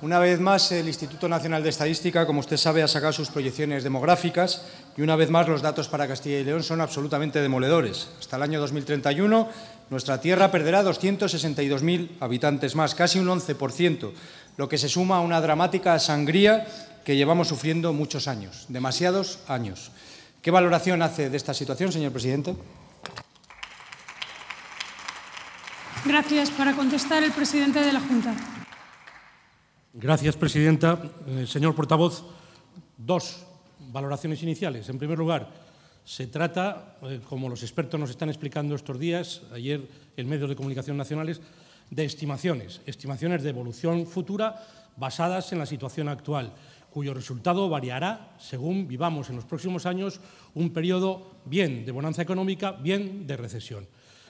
Una vez más, el Instituto Nacional de Estadística, como usted sabe, ha sacado sus proyecciones demográficas y una vez más los datos para Castilla y León son absolutamente demoledores. Hasta el año 2031, nuestra tierra perderá 262.000 habitantes más, casi un 11%, lo que se suma a una dramática sangría que llevamos sufriendo muchos años, demasiados años. ¿Qué valoración hace de esta situación, señor presidente? Gracias. Para contestar, el presidente de la Junta. Gracias, presidenta. Eh, señor portavoz, dos valoraciones iniciales. En primer lugar, se trata, eh, como los expertos nos están explicando estos días, ayer en medios de comunicación nacionales, de estimaciones, estimaciones de evolución futura basadas en la situación actual, cuyo resultado variará según vivamos en los próximos años un periodo bien de bonanza económica, bien de recesión.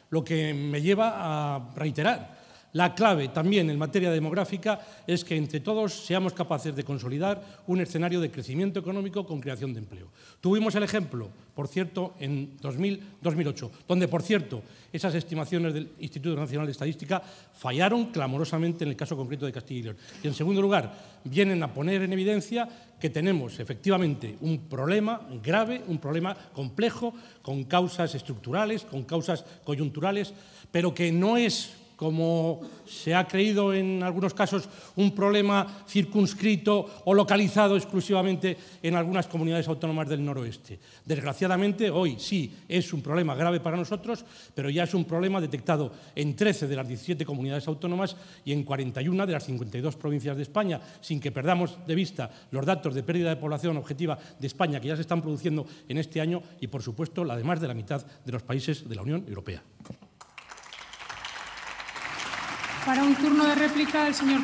Lo que me lleva a reiterar la clave también en materia demográfica es que entre todos seamos capaces de consolidar un escenario de crecimiento económico con creación de empleo. Tuvimos el ejemplo, por cierto, en 2008, donde, por cierto, esas estimaciones del Instituto Nacional de Estadística fallaron clamorosamente en el caso concreto de Castilla y León. Y, en segundo lugar, vienen a poner en evidencia que tenemos efectivamente un problema grave, un problema complejo, con causas estructurales, con causas coyunturales, pero que no es como se ha creído en algunos casos un problema circunscrito o localizado exclusivamente en algunas comunidades autónomas del noroeste. Desgraciadamente, hoy sí es un problema grave para nosotros, pero ya es un problema detectado en 13 de las 17 comunidades autónomas y en 41 de las 52 provincias de España, sin que perdamos de vista los datos de pérdida de población objetiva de España que ya se están produciendo en este año y, por supuesto, la de más de la mitad de los países de la Unión Europea. Para un turno de réplica, el señor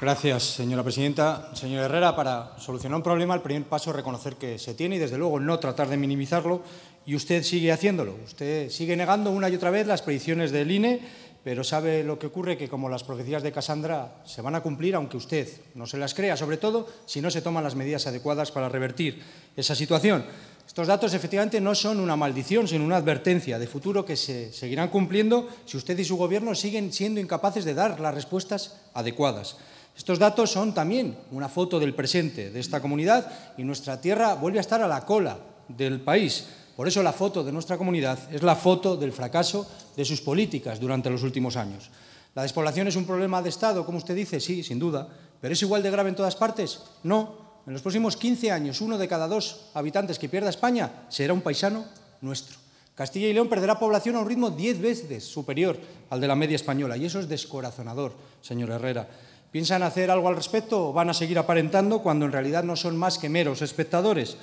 Gracias, señora presidenta. Señor Herrera, para solucionar un problema, el primer paso es reconocer que se tiene y, desde luego, no tratar de minimizarlo. Y usted sigue haciéndolo. Usted sigue negando una y otra vez las predicciones del INE pero sabe lo que ocurre, que como las profecías de Casandra se van a cumplir aunque usted no se las crea, sobre todo si no se toman las medidas adecuadas para revertir esa situación. Estos datos efectivamente no son una maldición, sino una advertencia de futuro que se seguirán cumpliendo si usted y su gobierno siguen siendo incapaces de dar las respuestas adecuadas. Estos datos son también una foto del presente de esta comunidad y nuestra tierra vuelve a estar a la cola del país. Por eso la foto de nuestra comunidad es la foto del fracaso de sus políticas durante los últimos años. ¿La despoblación es un problema de Estado, como usted dice? Sí, sin duda. ¿Pero es igual de grave en todas partes? No. En los próximos 15 años, uno de cada dos habitantes que pierda España será un paisano nuestro. Castilla y León perderá población a un ritmo 10 veces superior al de la media española. Y eso es descorazonador, señor Herrera. ¿Piensan hacer algo al respecto o van a seguir aparentando cuando en realidad no son más que meros espectadores?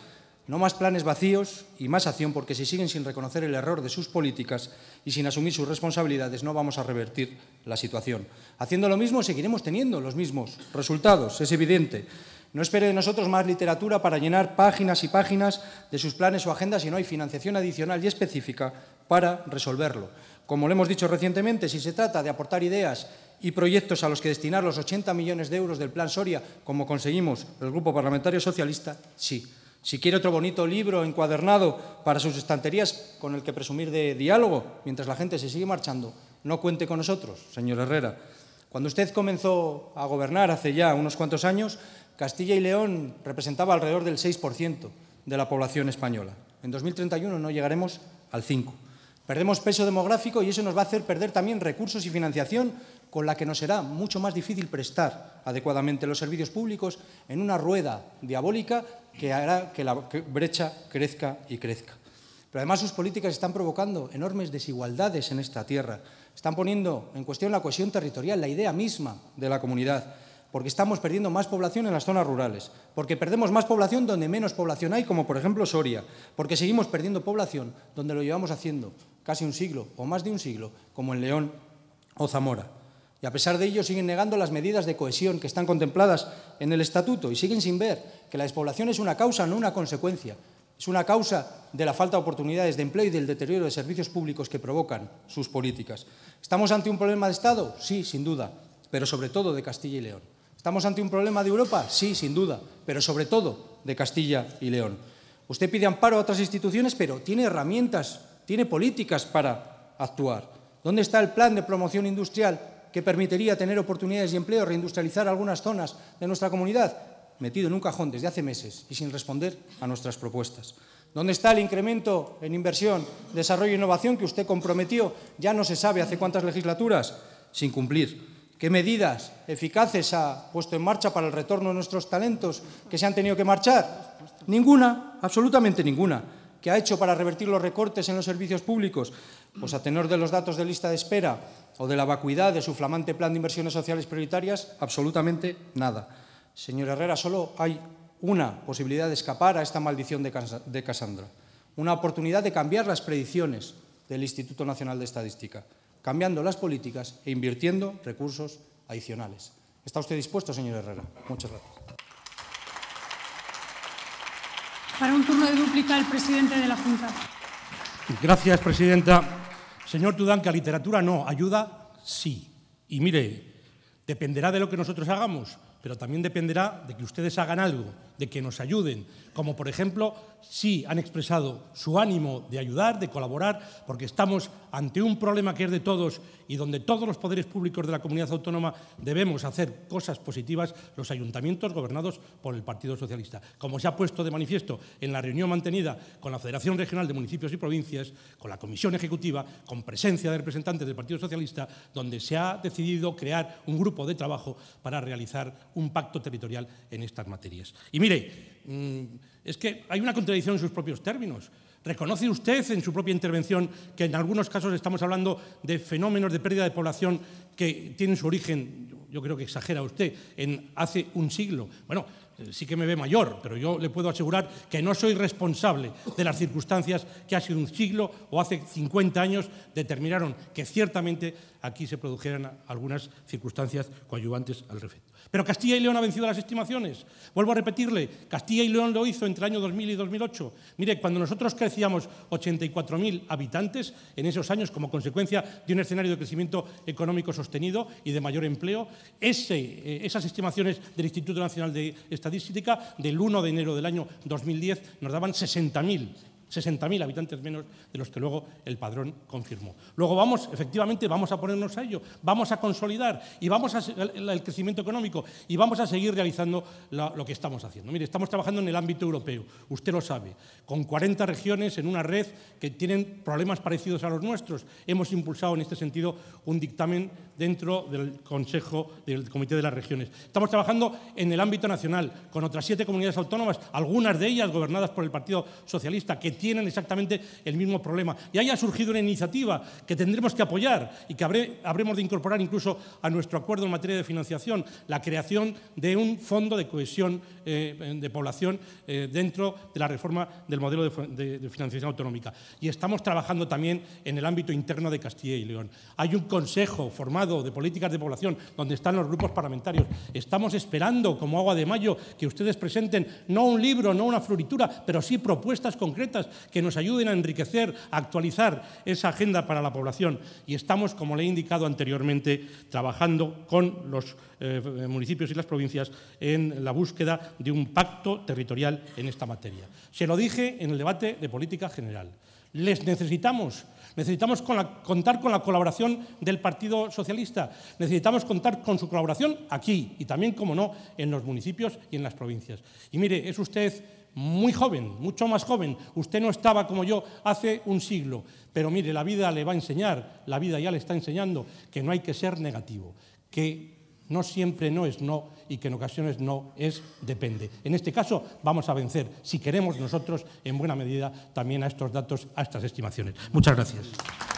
No más planes vacíos y más acción porque si siguen sin reconocer el error de sus políticas y sin asumir sus responsabilidades no vamos a revertir la situación. Haciendo lo mismo seguiremos teniendo los mismos resultados, es evidente. No espere de nosotros más literatura para llenar páginas y páginas de sus planes o agendas si no hay financiación adicional y específica para resolverlo. Como le hemos dicho recientemente, si se trata de aportar ideas y proyectos a los que destinar los 80 millones de euros del Plan Soria, como conseguimos el Grupo Parlamentario Socialista, sí. Si quiere otro bonito libro encuadernado para sus estanterías con el que presumir de diálogo, mientras la gente se sigue marchando, no cuente con nosotros, señor Herrera. Cuando usted comenzó a gobernar hace ya unos cuantos años, Castilla y León representaba alrededor del 6% de la población española. En 2031 no llegaremos al 5%. Perdemos peso demográfico y eso nos va a hacer perder también recursos y financiación con la que nos será mucho más difícil prestar adecuadamente los servicios públicos en una rueda diabólica que hará que la brecha crezca y crezca. Pero además sus políticas están provocando enormes desigualdades en esta tierra. Están poniendo en cuestión la cohesión territorial, la idea misma de la comunidad porque estamos perdiendo más población en las zonas rurales, porque perdemos más población donde menos población hay, como por ejemplo Soria, porque seguimos perdiendo población donde lo llevamos haciendo casi un siglo o más de un siglo, como en León o Zamora. Y a pesar de ello siguen negando las medidas de cohesión que están contempladas en el Estatuto y siguen sin ver que la despoblación es una causa, no una consecuencia. Es una causa de la falta de oportunidades de empleo y del deterioro de servicios públicos que provocan sus políticas. ¿Estamos ante un problema de Estado? Sí, sin duda, pero sobre todo de Castilla y León. ¿Estamos ante un problema de Europa? Sí, sin duda, pero sobre todo de Castilla y León. Usted pide amparo a otras instituciones, pero tiene herramientas, tiene políticas para actuar. ¿Dónde está el plan de promoción industrial que permitiría tener oportunidades de empleo, reindustrializar algunas zonas de nuestra comunidad? Metido en un cajón desde hace meses y sin responder a nuestras propuestas. ¿Dónde está el incremento en inversión, desarrollo e innovación que usted comprometió ya no se sabe hace cuántas legislaturas sin cumplir? qué medidas eficaces ha puesto en marcha para el retorno de nuestros talentos que se han tenido que marchar. Ninguna, absolutamente ninguna. ¿Qué ha hecho para revertir los recortes en los servicios públicos? Pues a tenor de los datos de lista de espera o de la vacuidad de su flamante plan de inversiones sociales prioritarias, absolutamente nada. Señor Herrera, solo hay una posibilidad de escapar a esta maldición de Cassandra, una oportunidad de cambiar las predicciones del Instituto Nacional de Estadística cambiando las políticas e invirtiendo recursos adicionales. ¿Está usted dispuesto, señor Herrera? Muchas gracias. Para un turno de dúplica, el presidente de la Junta. Gracias, presidenta. Señor a literatura no, ayuda sí. Y mire, dependerá de lo que nosotros hagamos, pero también dependerá de que ustedes hagan algo de que nos ayuden, como por ejemplo sí han expresado su ánimo de ayudar, de colaborar, porque estamos ante un problema que es de todos y donde todos los poderes públicos de la comunidad autónoma debemos hacer cosas positivas, los ayuntamientos gobernados por el Partido Socialista. Como se ha puesto de manifiesto en la reunión mantenida con la Federación Regional de Municipios y Provincias, con la Comisión Ejecutiva, con presencia de representantes del Partido Socialista, donde se ha decidido crear un grupo de trabajo para realizar un pacto territorial en estas materias. Y Mire, Mm, es que hay una contradicción en sus propios términos. ¿Reconoce usted en su propia intervención que en algunos casos estamos hablando de fenómenos de pérdida de población que tienen su origen, yo creo que exagera usted, en hace un siglo? Bueno, eh, sí que me ve mayor, pero yo le puedo asegurar que no soy responsable de las circunstancias que hace un siglo o hace 50 años determinaron que ciertamente aquí se produjeran algunas circunstancias coadyuvantes al respecto. Pero Castilla y León ha vencido las estimaciones. Vuelvo a repetirle, Castilla y León lo hizo entre el año 2000 y 2008. Mire, cuando nosotros crecíamos 84.000 habitantes en esos años como consecuencia de un escenario de crecimiento económico sostenido y de mayor empleo, eh, esas estimaciones del Instituto Nacional de Estadística del 1 de enero del año 2010 nos daban 60.000 60.000 habitantes menos de los que luego el padrón confirmó. Luego vamos, efectivamente, vamos a ponernos a ello, vamos a consolidar y vamos a el, crecimiento económico y vamos a seguir realizando lo que estamos haciendo. Mire, estamos trabajando en el ámbito europeo, usted lo sabe, con 40 regiones en una red que tienen problemas parecidos a los nuestros. Hemos impulsado en este sentido un dictamen dentro del Consejo del Comité de las Regiones. Estamos trabajando en el ámbito nacional con otras siete comunidades autónomas, algunas de ellas gobernadas por el Partido Socialista, que tienen exactamente el mismo problema. Y ahí ha surgido una iniciativa que tendremos que apoyar y que habremos de incorporar incluso a nuestro acuerdo en materia de financiación, la creación de un fondo de cohesión eh, de población eh, dentro de la reforma del modelo de financiación autonómica. Y estamos trabajando también en el ámbito interno de Castilla y León. Hay un consejo formado de políticas de población donde están los grupos parlamentarios. Estamos esperando, como agua de mayo, que ustedes presenten no un libro, no una floritura, pero sí propuestas concretas que nos ayuden a enriquecer, a actualizar esa agenda para la población. Y estamos, como le he indicado anteriormente, trabajando con los eh, municipios y las provincias en la búsqueda de un pacto territorial en esta materia. Se lo dije en el debate de política general. Les necesitamos. Necesitamos contar con la colaboración del Partido Socialista. Necesitamos contar con su colaboración aquí y también, como no, en los municipios y en las provincias. Y mire, es usted muy joven, mucho más joven. Usted no estaba como yo hace un siglo, pero mire, la vida le va a enseñar, la vida ya le está enseñando que no hay que ser negativo, que no siempre no es no y que en ocasiones no es depende. En este caso vamos a vencer, si queremos nosotros, en buena medida, también a estos datos, a estas estimaciones. Muchas gracias.